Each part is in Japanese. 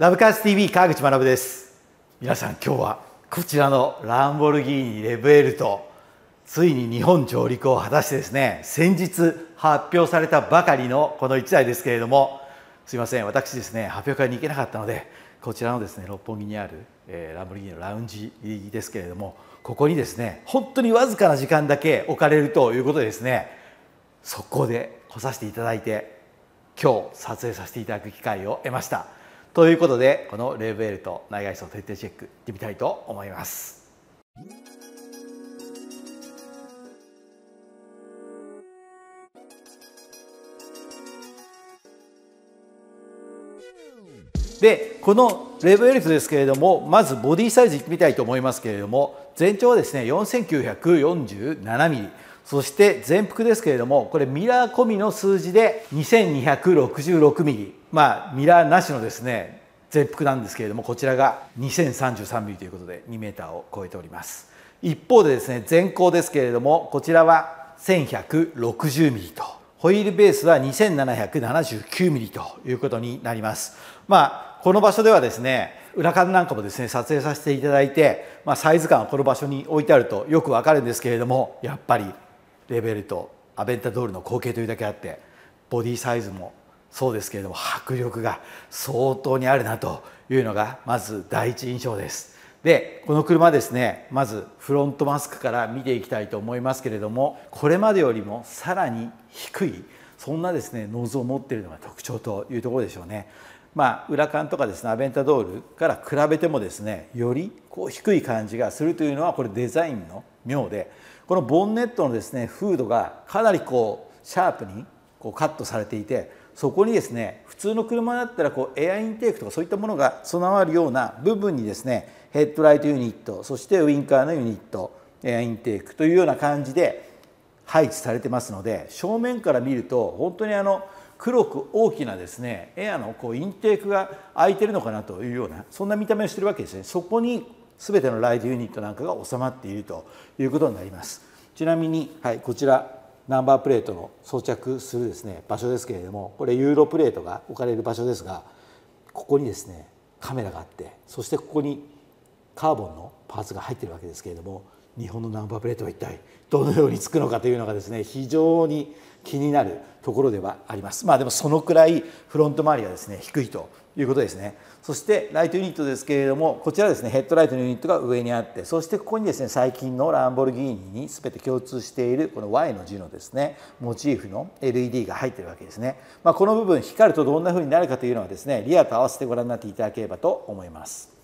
ラブカー TV 川口学です皆さん今日はこちらのランボルギーニレブエルとついに日本上陸を果たしてですね先日発表されたばかりのこの1台ですけれどもすいません私ですね発表会に行けなかったのでこちらのですね六本木にある、えー、ランボルギーニのラウンジですけれどもここにですね本当にわずかな時間だけ置かれるということでですね速こで来させていただいて今日撮影させていただく機会を得ました。ということでこのレーベルと内外装徹底チェックいってみたいと思います。でこのレーベルですけれどもまずボディサイズいってみたいと思いますけれども全長はですね4 9 4 7ミリそして全幅ですけれどもこれミラー込みの数字で 2266mm まあミラーなしのですね全幅なんですけれどもこちらが 2033mm ということで 2m を超えております一方でですね全高ですけれどもこちらは 1160mm とホイールベースは 2779mm ということになりますまあこの場所ではですね裏観なんかもですね撮影させていただいて、まあ、サイズ感はこの場所に置いてあるとよくわかるんですけれどもやっぱりレベルとアベンタドールの光景というだけあってボディサイズもそうですけれども迫力が相当にあるなというのがまず第一印象です。でこの車ですねまずフロントマスクから見ていきたいと思いますけれどもこれまでよりもさらに低いそんなですねノーズを持っているのが特徴というところでしょうね。まあ、裏缶とかですねアベンタドールから比べてもですねよりこう低い感じがするというのはこれデザインの妙でこのボンネットのですねフードがかなりこうシャープにこうカットされていてそこにですね普通の車だったらこうエアインテークとかそういったものが備わるような部分にですねヘッドライトユニットそしてウインカーのユニットエアインテークというような感じで配置されてますので正面から見ると本当にあの黒く大きなですねエアのこうインテークが開いてるのかなというようなそんな見た目をしてるわけですね。そこに全てのライトユニットなんかが収まっているということになりますちなみに、はい、こちらナンバープレートの装着するですね場所ですけれどもこれユーロプレートが置かれる場所ですがここにですねカメラがあってそしてここにカーボンのパーツが入ってるわけですけれども日本のナンバープレートは一体どのようにつくのかというのがですね非常に気になるところではありますまあでもそのくらいフロント周りはですね低いということですねそしてライトユニットですけれどもこちらですねヘッドライトのユニットが上にあってそしてここにですね最近のランボルギーニに全て共通しているこの Y の字のですねモチーフの LED が入ってるわけですね、まあ、この部分光るとどんな風になるかというのはですねリアと合わせてご覧になっていただければと思います。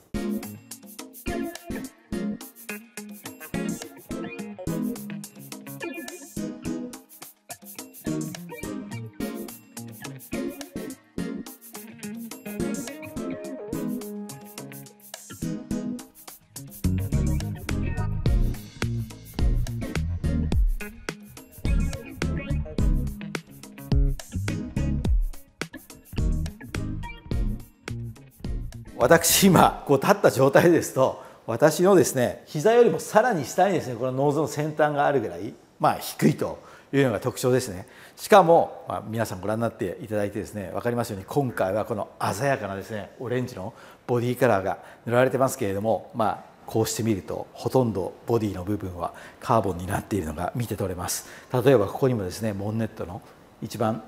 私今こう立った状態ですと私のですね膝よりもさらに下にですねこのノーズの先端があるぐらい、まあ、低いというのが特徴ですねしかも、まあ、皆さんご覧になっていただいてですね分かりますように今回はこの鮮やかなですねオレンジのボディカラーが塗られてますけれども、まあ、こうしてみるとほとんどボディの部分はカーボンになっているのが見て取れます例えばここにもですねモンネットの一番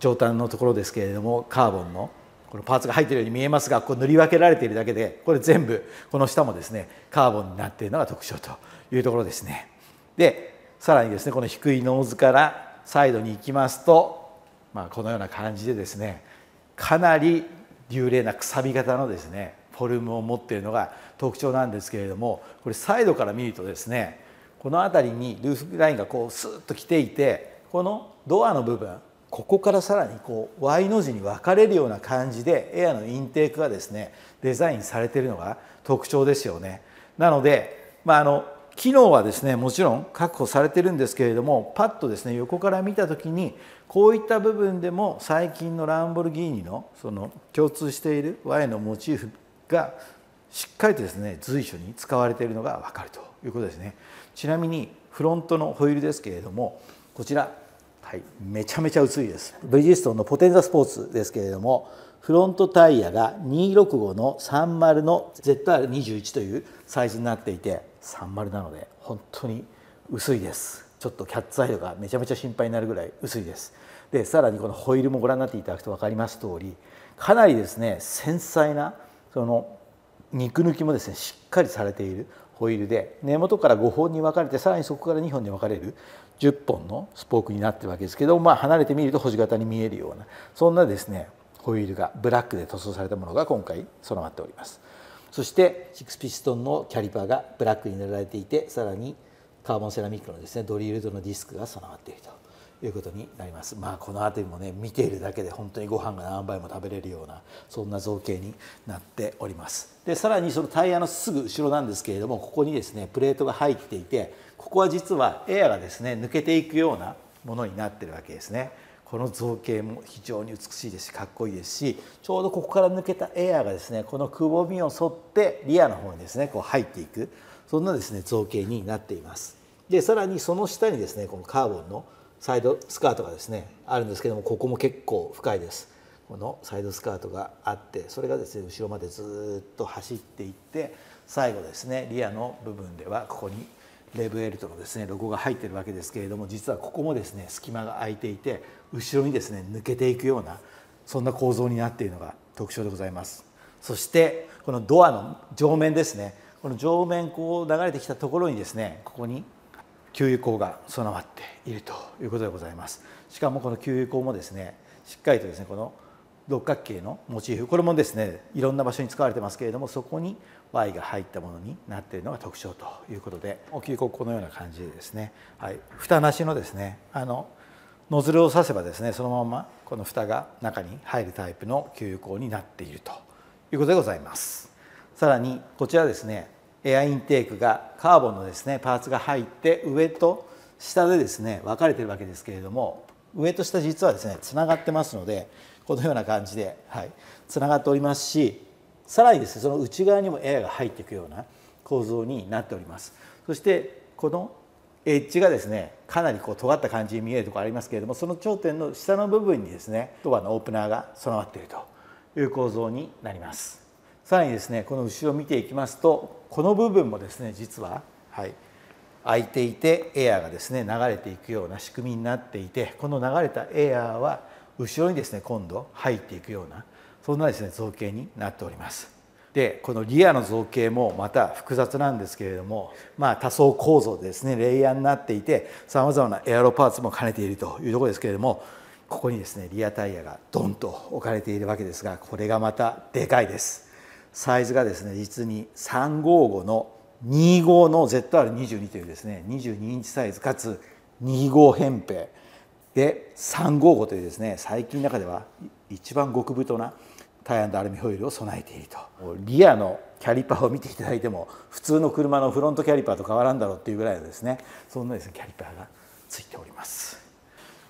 上端のところですけれどもカーボンのこのパーツが入っているように見えますがこう塗り分けられているだけでこれ全部この下もですねカーボンになっているのが特徴というところですね。でさらにですねこの低いノーズからサイドに行きますと、まあ、このような感じでですねかなり流麗なくさび型のですねフォルムを持っているのが特徴なんですけれどもこれサイドから見るとですねこの辺りにルーフラインがこうスーッと来ていてこのドアの部分ここからさらにこう Y の字に分かれるような感じでエアのインテークがですねデザインされてるのが特徴ですよね。なので、まあ、あの機能はですねもちろん確保されてるんですけれどもパッとですね横から見た時にこういった部分でも最近のランボルギーニのその共通している Y のモチーフがしっかりとですね随所に使われているのが分かるということですね。ちなみにフロントのホイールですけれどもこちらはい、めちゃめちゃ薄いですブリヂストンのポテンザスポーツですけれどもフロントタイヤが265の30の ZR21 というサイズになっていて30なので本当に薄いですちょっとキャッツアイとがめちゃめちゃ心配になるぐらい薄いですでさらにこのホイールもご覧になっていただくと分かります通りかなりですね繊細なその肉抜きもですねしっかりされているホイールで根元から5本に分かれてさらにそこから2本に分かれる10本のスポークになってるわけですけど、まあ、離れてみると星形に見えるようなそんなですねホイールがブラックで塗装されたものが今回備わっておりますそしてックスピストンのキャリパーがブラックに塗られていてさらにカーボンセラミックのですねドリルドのディスクが備わっているということになりますまあこの辺りもね見ているだけで本当にご飯が何杯も食べれるようなそんな造形になっておりますでさらにそのタイヤのすぐ後ろなんですけれどもここにですねプレートが入っていてここは実はエアがですね抜けていくようなものになってるわけですね。この造形も非常に美しいですしかっこいいですしちょうどここから抜けたエアがですねこのくぼみを沿ってリアの方にですねこう入っていくそんなですね造形になっています。でさらにその下にですねこのカーボンのサイドスカートがですねあるんですけどもここも結構深いです。このサイドスカートがあってそれがですね後ろまでずっと走っていって最後ですねリアの部分ではここにレブエルトのですねロゴが入ってるわけですけれども実はここもですね隙間が空いていて後ろにですね抜けていくようなそんな構造になっているのが特徴でございますそしてこのドアの上面ですねこの上面こう流れてきたところにですねここに給油口が備わっているということでございますしかもこの給油口もですねしっかりとですねこの六角形のモチーフこれもですねいろんな場所に使われてますけれどもそこに Y が入ったものになっているのが特徴ということで大きいこのような感じでですね、はい、蓋なしのですねあのノズルを刺せばですねそのままこの蓋が中に入るタイプの給油口になっているということでございますさらにこちらですねエアインテークがカーボンのですねパーツが入って上と下でですね分かれてるわけですけれども上と下実はですねつながってますのでこのような感じで、はい、つながっておりますしさらにですねその内側にもエアが入っていくような構造になっております。そしてこのエッジがですねかなりこう尖った感じに見えるところありますけれどもその頂点の下の部分にですねドアのオープナーが備わっているという構造になりますさらにですねこの後ろを見ていきますとこの部分もですね実は、はい、開いていてエアーがですね流れていくような仕組みになっていてこの流れたエアーは後ろにですね今度入っていくようなそんなですね造形になっております。でこのリアの造形もまた複雑なんですけれども、まあ、多層構造ですねレイヤーになっていてさまざまなエアロパーツも兼ねているというところですけれどもここにですねリアタイヤがドンと置かれているわけですがこれがまたでかいです。サイズがですね実に355の25の ZR22 というですね22インチサイズかつ2号扁平で355というですね最近の中では一番極太なタイヤアルミホイルを備えているとリアのキャリパーを見ていただいても普通の車のフロントキャリパーと変わらんだろうっていうぐらいのですねそんなですねキャリパーがついております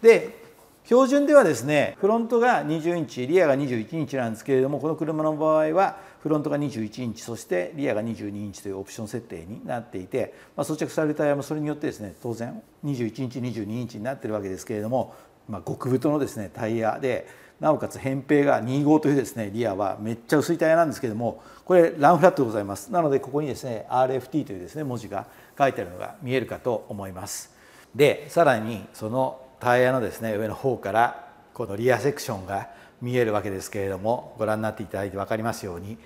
で標準ではですねフロントが20インチリアが21インチなんですけれどもこの車の場合はフロントが21インチそしてリアが22インチというオプション設定になっていて、まあ、装着されるタイヤもそれによってですね当然21インチ22インチになってるわけですけれども、まあ、極太のですねタイヤでなおかつ扁平が25というですねリアはめっちゃ薄いタイヤなんですけどもこれランフラットでございますなのでここにですね RFT というですね文字が書いてあるのが見えるかと思いますでさらにそのタイヤのですね上の方からこのリアセクションが見えるわけですけれどもご覧になっていただいて分かりますように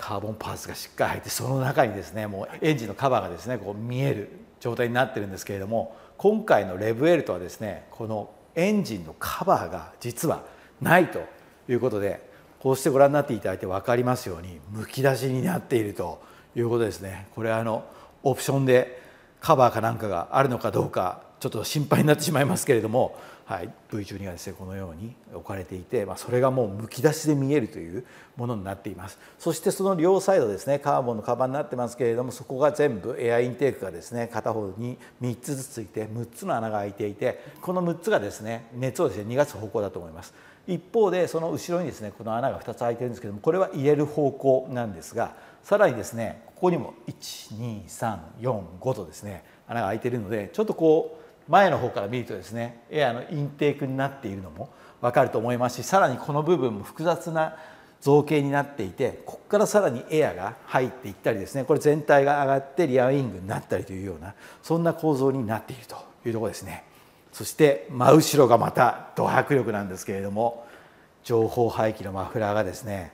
カーボンパーツがしっかり入ってその中にですねもうエンジンのカバーがですねこう見える状態になってるんですけれども今回のレブエルトはですねこのエンジンのカバーが実はないということでこうしてご覧になっていただいて分かりますようにむき出しになっているということですねこれはあのオプションでカバーかなんかがあるのかどうかちょっと心配になってしまいますけれどもはい、V12 がですねこのように置かれていて、まあ、それがもうむき出しで見えるというものになっていますそしてその両サイドですねカーボンのカバンになってますけれどもそこが全部エアインテークがですね片方に3つずつついて6つの穴が開いていてこの6つがですね熱をですね逃がす方向だと思います。一方でその後ろにですねこの穴が2つ開いてるんですけどもこれは入れる方向なんですがさらにですねここにも1235とですね穴が開いてるのでちょっとこう前の方から見るとですねエアのインテークになっているのも分かると思いますしさらにこの部分も複雑な造形になっていてここからさらにエアが入っていったりですねこれ全体が上がってリアウィングになったりというようなそんな構造になっているというとこですねそして真後ろがまたド迫力なんですけれども情報廃棄のマフラーがですね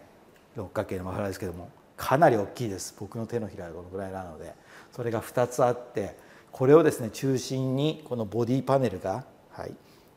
六角形のマフラーですけどもかなり大きいです僕の手のひらがこのぐらいなのでそれが2つあってこれをですね中心にこのボディパネルが、はい、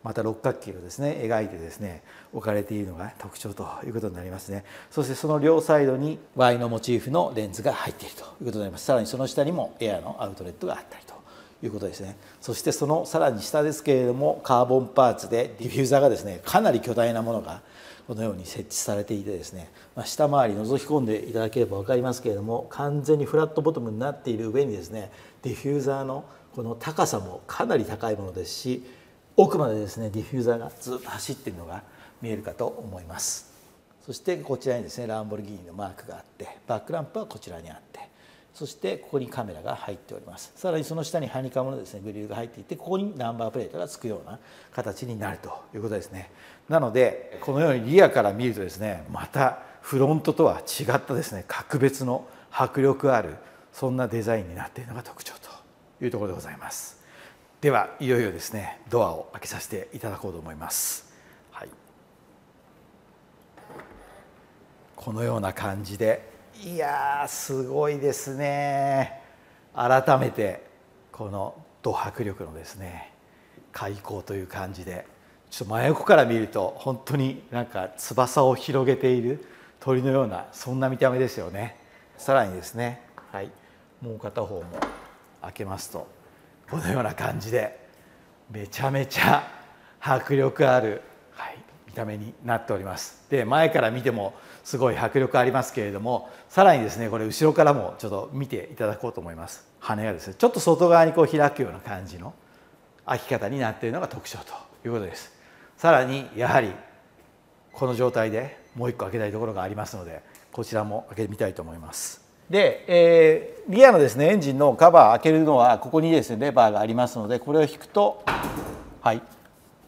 また六角形をですね描いてですね置かれているのが特徴ということになりますねそしてその両サイドに Y のモチーフのレンズが入っているということになりますさらにその下にもエアのアウトレットがあったりということですねそしてそのさらに下ですけれどもカーボンパーツでディフューザーがですねかなり巨大なものがこのように設置されていてですね、まあ、下回り覗き込んでいただければ分かりますけれども完全にフラットボトムになっている上にですねディフューザーのこの高さもかなり高いものですし奥までですねディフューザーがずっと走っているのが見えるかと思いますそしてこちらにですねランボルギーニのマークがあってバックランプはこちらにあってそしてここにカメラが入っておりますさらにその下にハニカムのですねグリルが入っていてここにナンバープレートがつくような形になるということですねなのでこのようにリアから見るとですねまたフロントとは違ったですね格別の迫力あるそんなデザインになっているのが特徴というところでございますではいよいよですねドアを開けさせていただこうと思います、はい、このような感じでいやすごいですね改めてこのド迫力のですね開口という感じでちょっと真横から見ると本当になんか翼を広げている鳥のようなそんな見た目ですよねさらにですねはいもう片方も開けますとこのような感じでめちゃめちゃ迫力ある見た目になっておりますで前から見てもすごい迫力ありますけれどもさらにですねこれ後ろからもちょっと見ていただこうと思います羽がですねちょっと外側にこう開くような感じの開き方になっているのが特徴ということですさらにやはりこの状態でもう一個開けたいところがありますのでこちらも開けてみたいと思いますで、えー、リアのですねエンジンのカバー開けるのはここにですねレバーがありますのでこれを引くとはい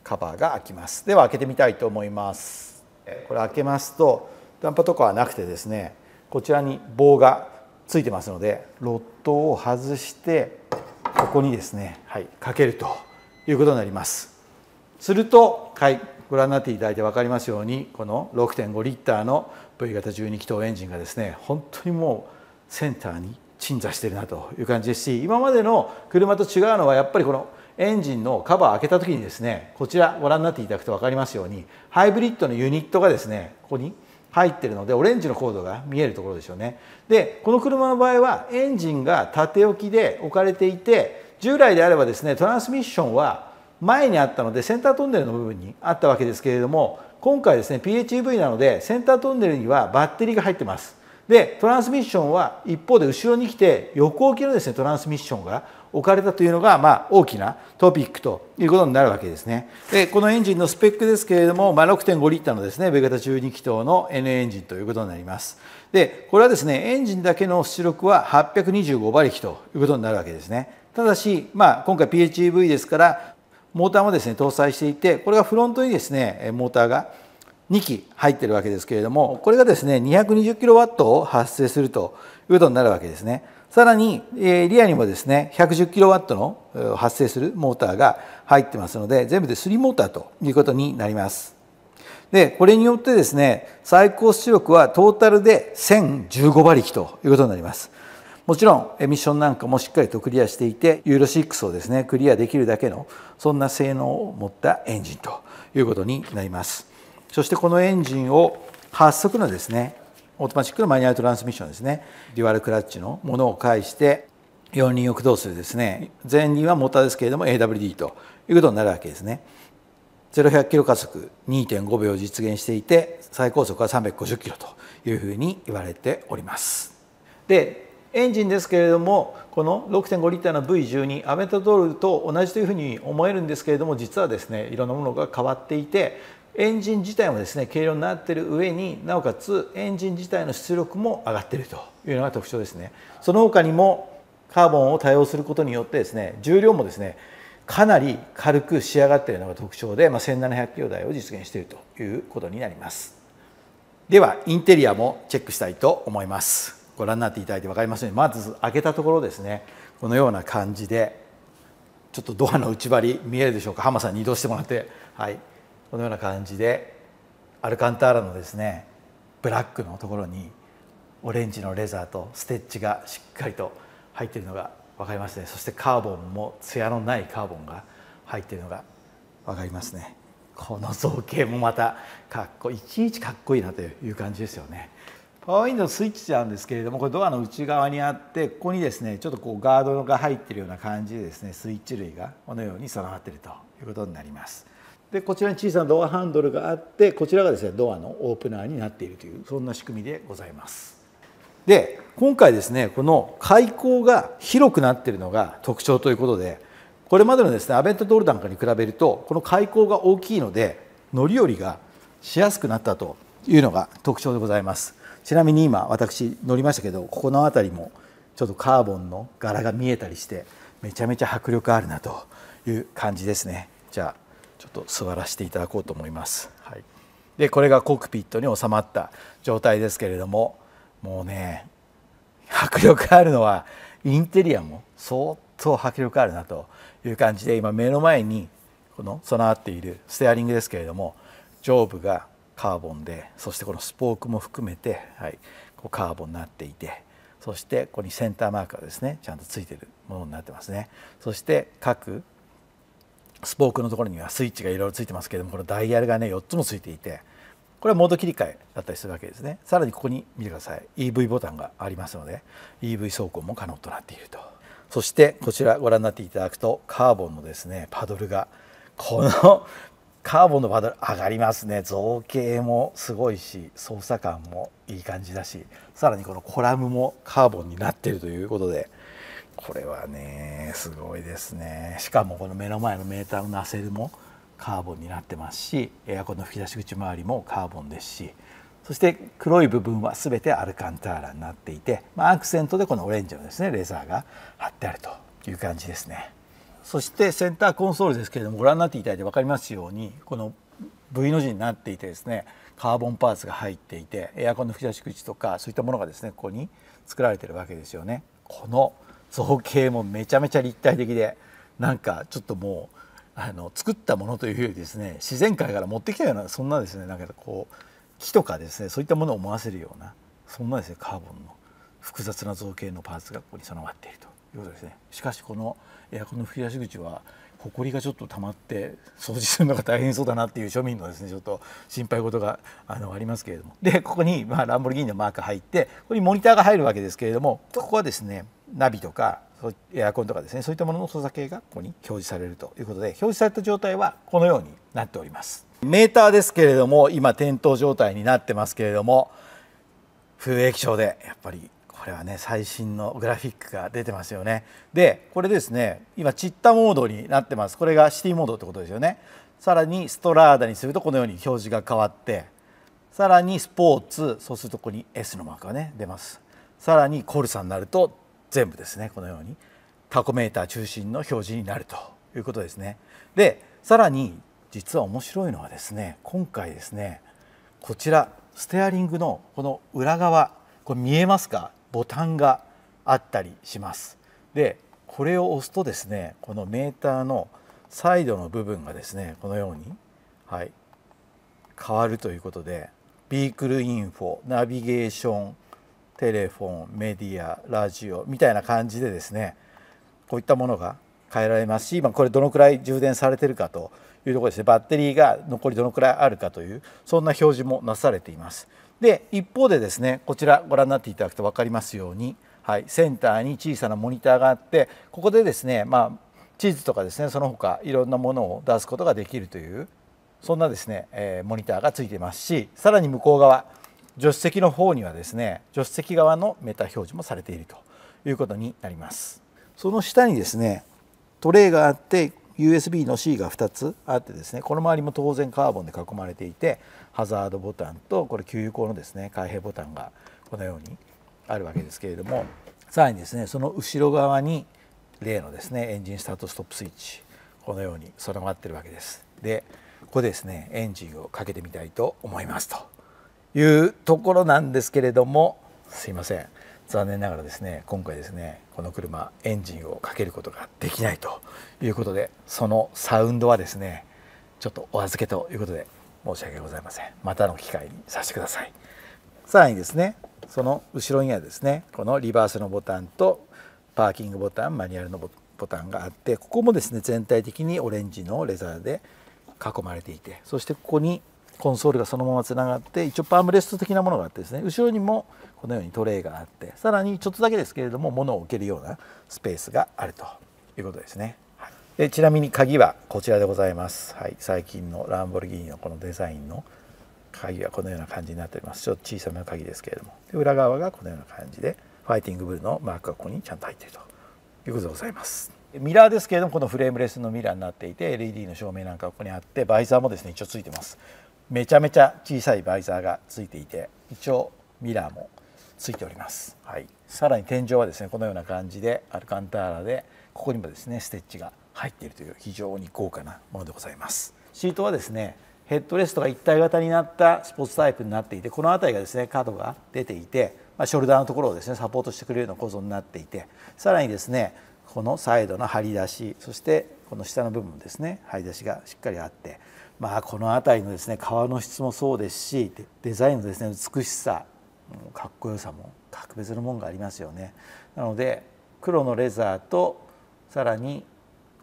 カバーが開きますでは開けてみたいと思いますこれ開けますとダンパとかはなくてですねこちらに棒がついてますのでロッドを外してここにですね、はい、かけるということになりますすると、はい、ご覧になっていただいて分かりますようにこの6.5リッターの V 型12気筒エンジンがですね本当にもうセンターに鎮座してるなという感じですし今までの車と違うのはやっぱりこのエンジンのカバーを開けた時にですねこちらご覧になっていただくと分かりますようにハイブリッドのユニットがですねここに入ってるのでオレンジのコードが見えるところでしょうねでこの車の場合はエンジンが縦置きで置かれていて従来であればですねトランスミッションは前にあったのでセンタートンネルの部分にあったわけですけれども今回ですね PHEV なのでセンタートンネルにはバッテリーが入ってますでトランスミッションは一方で後ろに来て横置きのですねトランスミッションが置かれたというのが、まあ、大きなトピックということになるわけですね。でこのエンジンのスペックですけれども、まあ、6.5リッターのですねベガタ12気筒の N エンジンということになります。でこれはですねエンジンだけの出力は825馬力ということになるわけですね。ただし、まあ、今回 PHEV ですからモーターもですね搭載していてこれがフロントにですねモーターが2機入ってるわけですけれどもこれがですね2 2 0ットを発生するということになるわけですね。さらに、えー、リアにもですね 110kW の発生するモーターが入ってますので全部で3モーターということになります。でこれによってですね最高出力はトータルで1015馬力ということになります。もちろんミッションなんかもしっかりとクリアしていてユーロ6をですねクリアできるだけのそんな性能を持ったエンジンということになります。そしてこのエンジンを発足のですねオートマチックのマニュアルトランスミッションですねデュアルクラッチのものを介して4輪を駆動するですね前輪はモーターですけれども AWD ということになるわけですね0100キロ加速2.5秒を実現していて最高速は350キロというふうに言われておりますでエンジンですけれどもこの6.5リッターの V12 アメタドールと同じというふうに思えるんですけれども実はですねいろんなものが変わっていてエンジン自体もですね軽量になってる上になおかつエンジン自体の出力も上がってるというのが特徴ですねその他にもカーボンを多用することによってですね重量もですねかなり軽く仕上がっているのが特徴で、まあ、1700キロ台を実現しているということになりますではインテリアもチェックしたいと思いますご覧になっていただいて分かりますようにまず開けたところですねこのような感じでちょっとドアの内張り見えるでしょうか浜さんに移動してもらってはいこのような感じでアルカンターラのですねブラックのところにオレンジのレザーとステッチがしっかりと入っているのが分かりますねそしてカーボンも艶のないカーボンが入っているのが分かりますねこの造形もまたかっこいちいちかっこいいなという感じですよねパワーウィンドウのスイッチなんですけれどもこれドアの内側にあってここにですねちょっとこうガードが入ってるような感じでですねスイッチ類がこのように備わっているということになります。でこちらに小さなドアハンドルがあってこちらがですねドアのオープナーになっているというそんな仕組みでございます。で今回ですねこの開口が広くなっているのが特徴ということでこれまでのですねアベントドールなんかに比べるとこの開口が大きいので乗り降りがしやすくなったというのが特徴でございます。ちなみに今私乗りましたけどここの辺りもちょっとカーボンの柄が見えたりしてめちゃめちゃ迫力あるなという感じですね。じゃあと座らせていただこうと思います。はい、でこれがコックピットに収まった状態ですけれどももうね迫力あるのはインテリアも相当迫力あるなという感じで今目の前にこの備わっているステアリングですけれども上部がカーボンでそしてこのスポークも含めて、はい、こうカーボンになっていてそしてここにセンターマークがですねちゃんとついてるものになってますねそして各スポークのところにはスイッチがいろいろついてますけれどもこのダイヤルがね4つもついていてこれはモード切り替えだったりするわけですねさらにここに見てください EV ボタンがありますので EV 走行も可能となっているとそしてこちらご覧になっていただくとカーボンのですねパドルがこのカーボンのパドル上がりますね造形もすごいし操作感もいい感じだしさらにこのコラムもカーボンになっているということでこれはねすごいですねしかもこの目の前のメーターのナセルもカーボンになってますしエアコンの吹き出し口周りもカーボンですしそして黒い部分は全てアルカンターラになっていて、まあ、アクセントでこのオレンジのですねレザーが貼ってあるという感じですね。そしてセンターコンソールですけれどもご覧になっていただいて分かりますようにこの V の字になっていてですねカーボンパーツが入っていてエアコンの吹き出し口とかそういったものがですねここに作られてるわけですよね。この造形もめちゃめちゃ立体的でなんかちょっともうあの作ったものというよりですね自然界から持ってきたようなそんなですねなんかこう木とかですねそういったものを思わせるようなそんなですねカーボンの複雑な造形のパーツがここに備わっているということですね。しかしこのエアコンの吹き出し口は埃がちょっと溜まって掃除するのが大変そうだなっていう庶民のですねちょっと心配事があのありますけれどもでここにまあランボルギーニのマーク入ってここにモニターが入るわけですけれどもここはですねナビとかエアコンとかですねそういったものの操作系がここに表示されるということで表示された状態はこのようになっておりますメーターですけれども今点灯状態になってますけれども風液晶でやっぱりこれはね最新のグラフィックが出てますよねでこれですね今チッタモードになってますこれがシティモードってことですよねさらにストラーダにするとこのように表示が変わってさらにスポーツそうするとここに S のマークがね出ますさらにコルサになると全部ですねこのようにタコメーター中心の表示になるということですね。でさらに実は面白いのはですね今回ですねこちらステアリングのこの裏側これ見えますかボタンがあったりします。でこれを押すとですねこのメーターのサイドの部分がですねこのように、はい、変わるということでビークルインフォナビゲーションテレフォンメディアラジオみたいな感じでですねこういったものが変えられますし今これどのくらい充電されてるかというところですねバッテリーが残りどのくらいあるかというそんな表示もなされています。で一方でですねこちらご覧になっていただくと分かりますように、はい、センターに小さなモニターがあってここでですね、まあ、地図とかですねその他いろんなものを出すことができるというそんなですね、えー、モニターがついてますしさらに向こう側助手席の方にはですね助手席側のメタ表示もされているということになりますその下にですねトレイがあって USB の C が2つあってですねこの周りも当然カーボンで囲まれていてハザードボタンとこれ給油口のですね開閉ボタンがこのようにあるわけですけれどもさらにですねその後ろ側に例のですねエンジンスタートストップスイッチこのように備わってるわけです。でここでですねエンジンをかけてみたいと思いますと。いうところなんですけれどもすいません残念ながらですね今回ですねこの車エンジンをかけることができないということでそのサウンドはですねちょっとお預けということで申し訳ございませんまたの機会にさせてくださいさらにですねその後ろにはですねこのリバースのボタンとパーキングボタンマニュアルのボタンがあってここもですね全体的にオレンジのレザーで囲まれていてそしてここにコンソールがそのままつながって一応パームレスト的なものがあってですね後ろにもこのようにトレイがあってさらにちょっとだけですけれども物を置けるようなスペースがあるということですね。でちなみに鍵はこちらでございます、はい、最近のランボルギーニのこのデザインの鍵はこのような感じになっておりますちょっと小さめの鍵ですけれどもで裏側がこのような感じでファイティングブルーのマークがここにちゃんと入っているということでございますミラーですけれどもこのフレームレスのミラーになっていて LED の照明なんかここにあってバイザーもですね一応ついてますめちゃめちゃ小さいバイザーがついていて一応ミラーもついております、はい、さらに天井はですねこのような感じでアルカンターラでここにもですねステッチが入っているという非常に豪華なものでございますシートはですねヘッドレストが一体型になったスポーツタイプになっていてこの辺りがですね角が出ていて、まあ、ショルダーのところをですねサポートしてくれるような構造になっていてさらにですねこのサイドの張り出しそしてこの下の部分ですね張り出しがしっかりあってまあ、この辺りのですね革の質もそうですしデザインのですね美しさかっこよさも格別のもんがありますよね。なので黒のレザーとさらに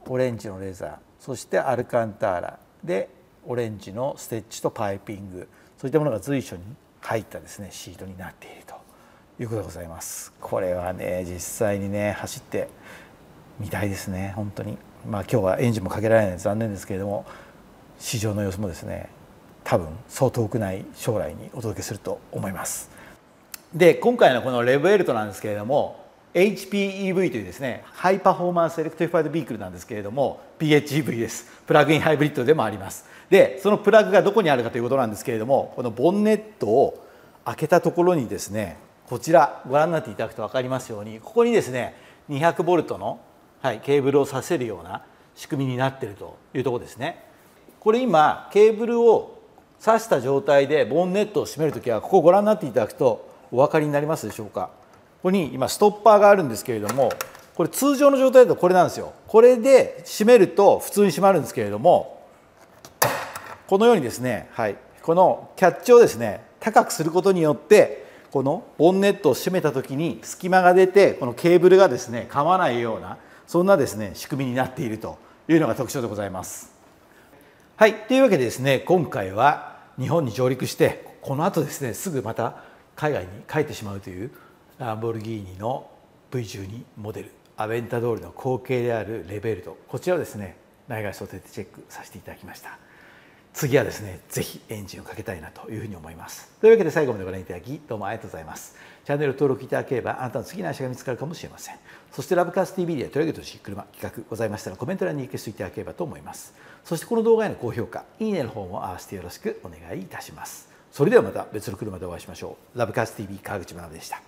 オレンジのレザーそしてアルカンターラでオレンジのステッチとパイピングそういったものが随所に入ったですねシートになっているということでございます。これはね実際にね走ってみたいですね本当に。まあ今日はエンジンもかけられない残念ですけれども市場の様子もですね多分そう遠くない将来にお届けすると思いますで今回のこのレブエルトなんですけれども HPEV というですねハイパフォーマンスエレクトリファイドビークルなんですけれども PHEV ですプラグインハイブリッドでもありますでそのプラグがどこにあるかということなんですけれどもこのボンネットを開けたところにですねこちらご覧になっていただくと分かりますようにここにですね200ボルトの、はい、ケーブルをさせるような仕組みになっているというところですねこれ今ケーブルを挿した状態でボンネットを締める時はここご覧になっていただくとお分かりになりますでしょうかここに今ストッパーがあるんですけれどもこれ通常の状態だとこれなんですよこれで締めると普通に締まるんですけれどもこのようにですね、はい、このキャッチをですね高くすることによってこのボンネットを締めた時に隙間が出てこのケーブルがですね噛まないようなそんなですね仕組みになっているというのが特徴でございます。はい、というわけでですね今回は日本に上陸してこのあとですねすぐまた海外に帰ってしまうというランボルギーニの V12 モデルアベンタドールの後継であるレベルトこちらをですね内外装徹底チェックさせていただきました。次はですね、ぜひエンジンをかけたいなというふうに思います。というわけで最後までご覧いただき、どうもありがとうございます。チャンネル登録いただければ、あなたの次の足が見つかるかもしれません。そして、ラブカース TV で取り上げてほしい車、企画ございましたら、コメント欄にリクエストいただければと思います。そして、この動画への高評価、いいねの方も合わせてよろしくお願いいたします。それではまた別の車でお会いしましょう。ラブカース TV 川口学でした。